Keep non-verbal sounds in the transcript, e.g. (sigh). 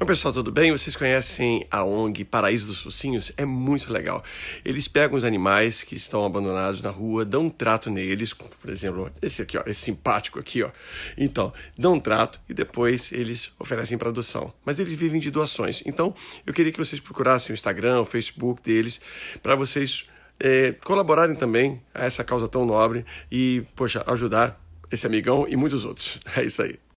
Oi pessoal, tudo bem? Vocês conhecem a ONG Paraíso dos Focinhos? É muito legal. Eles pegam os animais que estão abandonados na rua, dão um trato neles, como por exemplo esse aqui, ó, esse simpático aqui, ó. Então, dão um trato e depois eles oferecem para adoção. Mas eles vivem de doações. Então, eu queria que vocês procurassem o Instagram, o Facebook deles, para vocês é, colaborarem também a essa causa tão nobre e, poxa, ajudar esse amigão e muitos outros. (laughs) É isso aí.